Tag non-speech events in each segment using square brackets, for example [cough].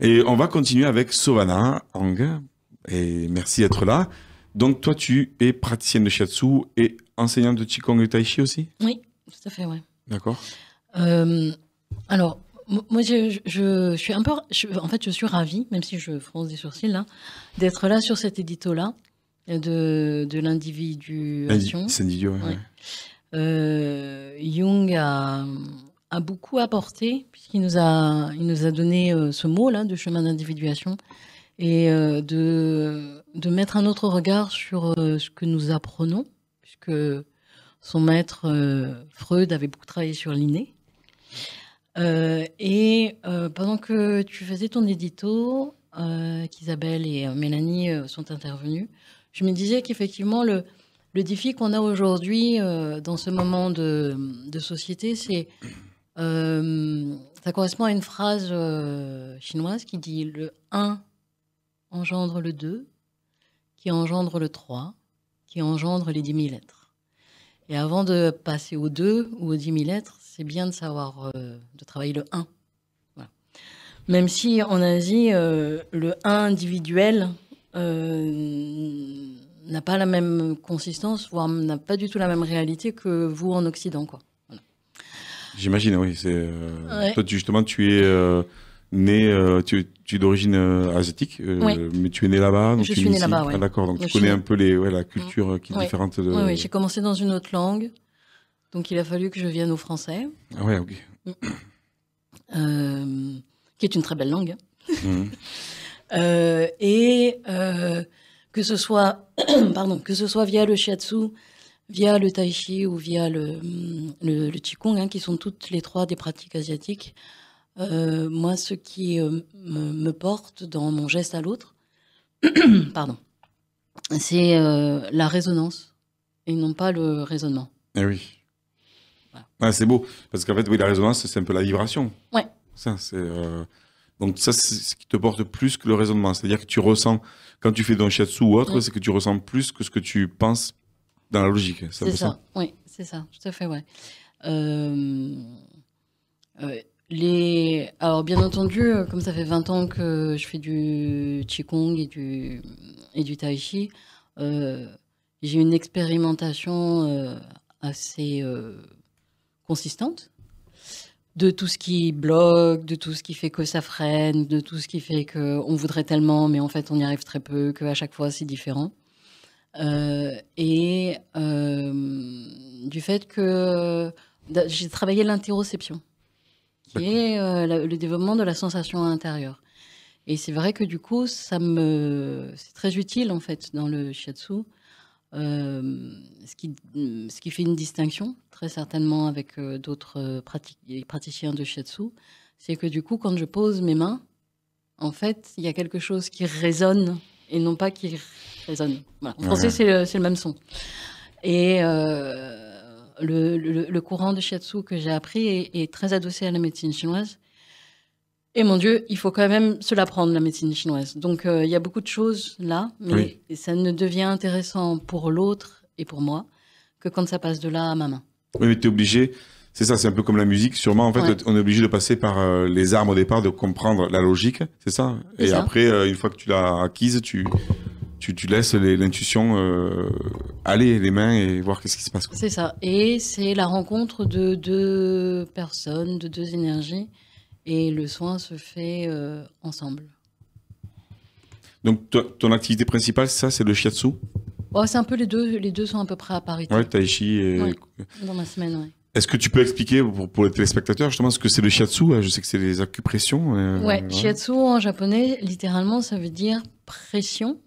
Et on va continuer avec Sovana hang Et merci d'être là. Donc, toi, tu es praticienne de shiatsu et enseignante de Qigong et Tai Chi aussi Oui, tout à fait, ouais. D'accord. Euh, alors, moi, je, je, suis un peu. Je, en fait, je suis ravie, même si je fronce des sourcils là, d'être là sur cet édito-là de, de l'individuation. C'est oui. Euh, Jung a, a beaucoup apporté, puisqu'il nous a, il nous a donné euh, ce mot-là de chemin d'individuation et euh, de, de mettre un autre regard sur euh, ce que nous apprenons, puisque son maître Freud avait beaucoup travaillé sur l'inné. et pendant que tu faisais ton édito, qu'Isabelle et Mélanie sont intervenues, je me disais qu'effectivement, le, le défi qu'on a aujourd'hui dans ce moment de, de société, c'est euh, ça correspond à une phrase euh, chinoise qui dit le 1 engendre le 2, qui engendre le 3, qui engendre les 10 000 lettres. Et avant de passer au 2 ou aux 10 000 lettres, c'est bien de savoir euh, de travailler le 1. Voilà. Même si en Asie, le 1 individuel n'a pas la même consistance, voire n'a pas du tout la même réalité que vous en Occident. quoi. J'imagine, oui. Euh, toi, justement, tu es euh, né, euh, tu, es d'origine asiatique, mais tu es né là-bas. Je suis né là-bas, ah, D'accord, donc tu connais un peu les, la mm. culture qui est différente de... Oui, j'ai commencé dans une autre langue, donc il a fallu que je vienne au français. Ah ouais, ok. Mm. qui est une très belle langue. Hein. Mm. [laughs] et que ce soit, [clears throat] pardon, que ce soit via le shiatsu, via le tai chi ou via le, le, le qigong, hein, qui sont toutes les trois des pratiques asiatiques, euh, moi, ce qui euh, me, porte dans mon geste à l'autre, [clears throat] pardon, c'est euh, la résonance et non pas le raisonnement. Eh oui. Ah, c'est beau, parce qu'en fait, oui, la résonance, c'est un peu la vibration. Ouais. Ça, c'est. Donc ça, c'est ce qui te porte plus que le raisonnement. C'est-à-dire que tu ressens, quand tu fais d'un shiatsu ou autre, c'est que tu ressens plus que ce que tu penses dans la logique, c'est ça. Oui, c'est ça, tout à fait, ouais. Euh, euh, les... Alors, bien entendu, euh, comme ça fait 20 ans que je fais du Qigong et du, et du Tai Chi, j'ai une expérimentation assez consistante de tout ce qui bloque, de tout ce qui fait que ça freine, de tout ce qui fait que on voudrait tellement, mais en fait on y arrive très peu, que à chaque fois c'est différent. Euh, et euh, du fait que euh, j'ai travaillé l'interoception, qui est le développement de la sensation intérieure. Et c'est vrai que du coup, ça me, c'est très utile en fait dans le shiatsu, euh, ce qui, ce qui fait une distinction très certainement avec d'autres praticiens de shiatsu, c'est que du coup, quand je pose mes mains, en fait, il y a quelque chose qui résonne et non pas qui en français, c'est le, même son. Et euh, le, courant de shiatsu que j'ai appris est, très adossé à la médecine chinoise. Et mon Dieu, il faut quand même se l'apprendre, la médecine chinoise. Donc, euh, il y a beaucoup de choses là, mais ça ne devient intéressant pour l'autre et pour moi que quand ça passe de là à ma main. Oui, mais tu es obligé, c'est ça, c'est un peu comme la musique, sûrement. En fait, on est obligé de passer par euh, les armes au départ, de comprendre la logique, c'est ça Et après, une fois que tu l'as acquise, tu, tu, laisses l'intuition euh, aller les mains et voir qu'est-ce qui se passe. C'est ça. Et c'est la rencontre de deux personnes, de deux énergies, et le soin se fait euh, ensemble. Donc ton activité principale, ça, c'est le shiatsu. c'est un peu les deux. Les deux sont à peu près à parité. Oui, tai chi et... dans ma semaine, oui. Est-ce que tu peux expliquer pour, les téléspectateurs justement ce que c'est le shiatsu Je sais que c'est les acupressions. Euh, ouais, shiatsu en japonais, littéralement, ça veut dire pression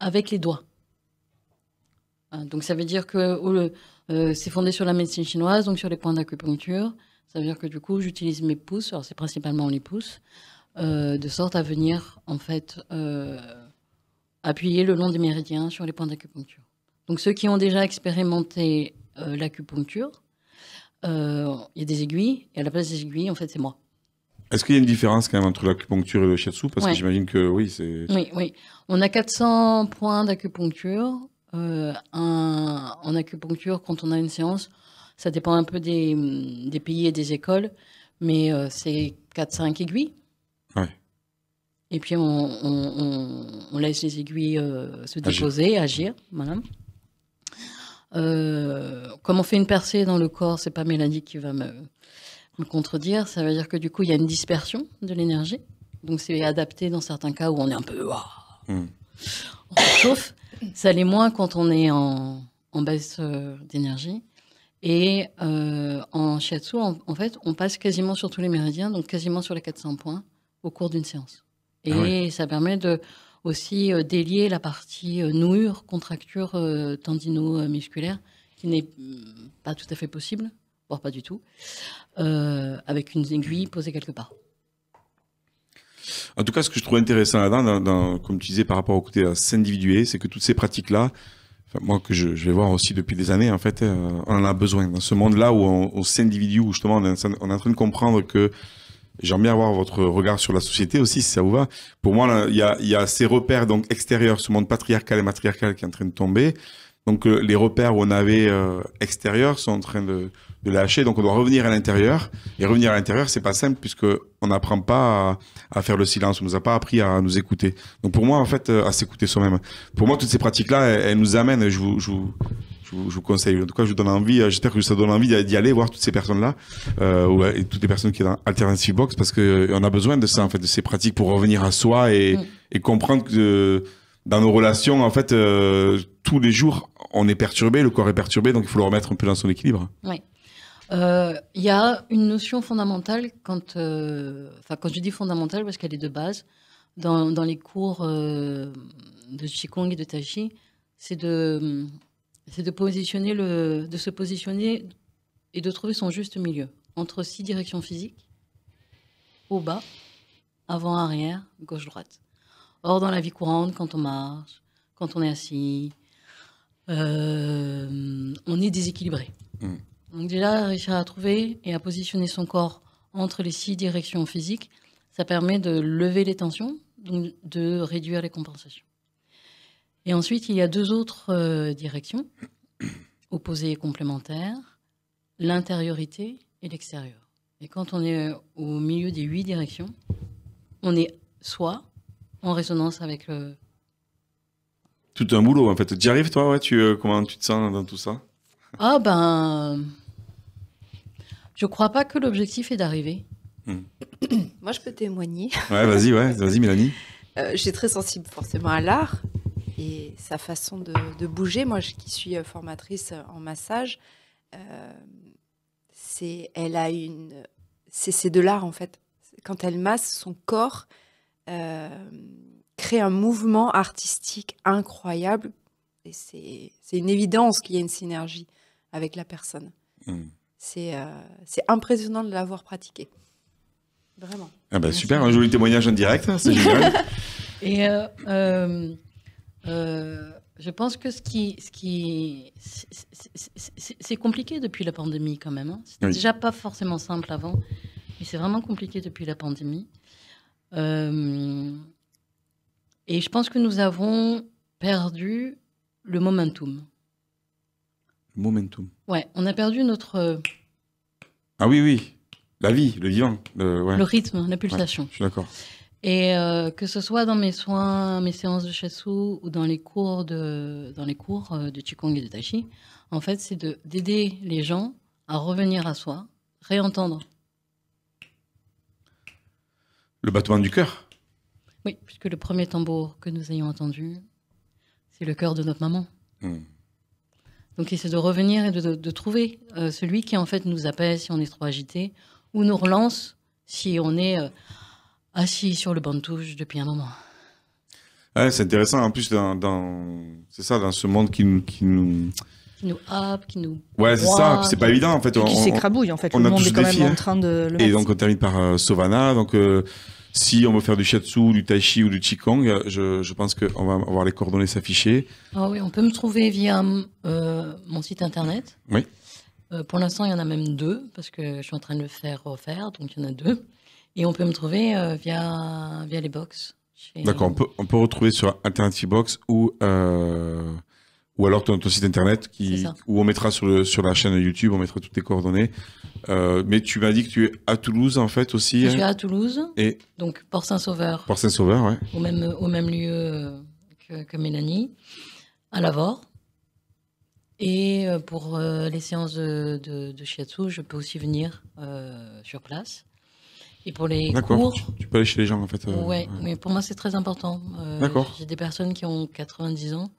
avec les doigts. Hein, donc ça veut dire que euh, c'est fondé sur la médecine chinoise, donc sur les points d'acupuncture. Ça veut dire que du coup, j'utilise mes pouces, alors c'est principalement les pouces, euh, de sorte à venir en fait euh, appuyer le long des méridiens sur les points d'acupuncture. Donc ceux qui ont déjà expérimenté l'acupuncture, il y a des aiguilles, et à la place des aiguilles, en fait, c'est moi. Est-ce qu'il y a une différence quand même entre l'acupuncture et le shiatsu Parce que j'imagine que oui, c'est. Oui, oui. On a 400 points d'acupuncture. Euh, en acupuncture, quand on a une séance, ça dépend un peu des, pays et des écoles, mais euh, c'est 4-5 aiguilles. Et puis on, laisse les aiguilles euh, se déposer, agir. Madame comme on fait une percée dans le corps, c'est pas Mélanie qui va me contredire, ça veut dire que du coup, il y a une dispersion de l'énergie. Donc c'est adapté dans certains cas où on est un peu... Hmm. On Ça l'est moins quand on est en, baisse euh, d'énergie. Et euh, en shiatsu, en, fait, on passe quasiment sur tous les méridiens, donc quasiment sur les 400 points au cours d'une séance. Et ah ça permet de aussi euh, délier la partie nouure, contracture tendino-musculaire, qui n'est hmm, pas tout à fait possible pas du tout, euh, avec une aiguille posée quelque part. En tout cas, ce que je trouve intéressant là-dedans, comme tu disais par rapport au côté à euh, s'individuer, c'est que toutes ces pratiques-là, moi que je, vais voir aussi depuis des années, en fait, euh, on en a besoin. Dans ce monde-là où on, s'individue, où justement on est, en train de comprendre que j'aimerais bien avoir votre regard sur la société aussi, si ça vous va. Pour moi, il y a, ces repères donc extérieurs, ce monde patriarcal et matriarcal qui est en train de tomber. Donc euh, les repères où on avait euh, extérieurs sont en train de, de, lâcher. Donc on doit revenir à l'intérieur. Et revenir à l'intérieur, c'est pas simple puisque on n'apprend pas à, faire le silence. On nous a pas appris à nous écouter. Donc pour moi, en fait, euh, à s'écouter soi-même. Pour moi, toutes ces pratiques-là, elles, nous amènent. Je vous, je vous, je conseille. En tout cas, je vous donne envie. Euh, j'espère que ça donne envie d'y aller voir toutes ces personnes-là euh, et toutes les personnes qui sont dans Alternative Box parce que on a besoin de ça en fait, de ces pratiques pour revenir à soi et, mm. et comprendre que dans nos relations, en fait, euh, tous les jours, on est perturbé, le corps est perturbé, donc il faut le remettre un peu dans son équilibre. Oui. Euh, il y a une notion fondamentale, quand, euh, enfin, quand je dis fondamentale parce qu'elle est de base, dans, dans les cours de Qigong et de Tai Chi, c'est de, de, positionner le, de se positionner et de trouver son juste milieu entre six directions physiques, haut-bas, avant-arrière, gauche-droite. Or, dans la vie courante, quand on marche, quand on est assis, euh, on est déséquilibré. Mm. Donc déjà, réussir à trouver et à positionner son corps entre les six directions physiques, ça permet de lever les tensions, donc de réduire les compensations. Et ensuite, il y a deux autres euh, directions, [coughs] opposées et complémentaires, l'intériorité et l'extérieur. Et quand on est au milieu des huit directions, on est soit en résonance avec le. Tout un boulot en fait. Tu arrive, arrives toi, ouais tu, euh, Comment tu te sens dans tout ça Ah ben. Je crois pas que l'objectif est d'arriver. Hmm. Moi, je peux témoigner. Ouais, vas-y, ouais, vas-y, Mélanie. [laughs] Euh, J'ai très sensible forcément à l'art et sa façon de, bouger. Moi, je, qui suis euh, formatrice en massage, c'est, elle a une, c'est, de l'art en fait. Quand elle masse son corps, euh, crée un mouvement artistique incroyable. Et c'est une évidence qu'il y a une synergie avec la personne. Hmm. Euh, c'est impressionnant de l'avoir pratiqué. Vraiment. Ah bah super, un joli témoignage en direct, hein, [laughs] Et euh, je pense que ce qui. Ce qui c'est compliqué depuis la pandémie quand même. Hein. C'était déjà pas forcément simple avant, mais c'est vraiment compliqué depuis la pandémie. Euh, et je pense que nous avons perdu le momentum. Le momentum. Ouais, on a perdu notre. Ah oui, oui, la vie, le vivant, le, rythme, la pulsation. je suis d'accord. Et euh, que ce soit dans mes soins, mes séances de chassou ou dans les cours de, dans les cours euh, de qigong et de tai chi, en fait, c'est d'aider les gens à revenir à soi, réentendre le battement du cœur Oui, puisque le premier tambour que nous ayons entendu, c'est le cœur de notre maman. Hmm. Donc, Donc c'est de revenir et de, trouver euh, celui qui en fait nous apaise si on est trop agité, ou nous relance si on est euh, assis sur le banc de touche depuis un moment. c'est intéressant. En plus, dans, c'est ça, dans ce monde qui nous qui nous hop, qui nous. Ouais, c'est ça. C'est pas évident en fait. qui s'écrabouille en fait. On le a monde est quand même en hein. train de. et donc on termine par euh, Sovana. Donc euh, si on veut faire du shiatsu, du tai chi ou du qigong, je, je pense qu'on va avoir les coordonnées s'afficher. Ah oui, on peut me trouver via euh, mon site internet. Oui. pour l'instant, il y en a même deux parce que je suis en train de le faire refaire, donc il y en a deux. Et on peut me trouver via via les box. D'accord. On peut retrouver sur Alternative Box ou ou alors ton, site internet qui, où on mettra sur, le, sur la chaîne YouTube, on mettra toutes tes coordonnées. Euh, mais tu m'as dit que tu es à Toulouse en fait aussi. Je hein. suis à Toulouse. Et donc Port Saint-Sauveur. Port Saint-Sauveur, ouais. Au même, au même lieu que, Mélanie, à Lavore. Et euh, pour euh, les séances de, de, shiatsu, je peux aussi venir sur place. Et pour les cours, tu, peux aller chez les gens en fait. Oui, ouais, mais pour moi c'est très important. J'ai des personnes qui ont 90 ans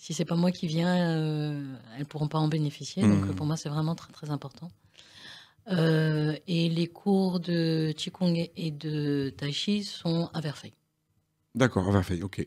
si c'est pas moi qui viens, elles euh, elles pourront pas en bénéficier. Donc hmm. pour moi, c'est vraiment très très important. Euh, et les cours de Qigong et de Tai sont à Verfeil. D'accord, à Verfeil, ok.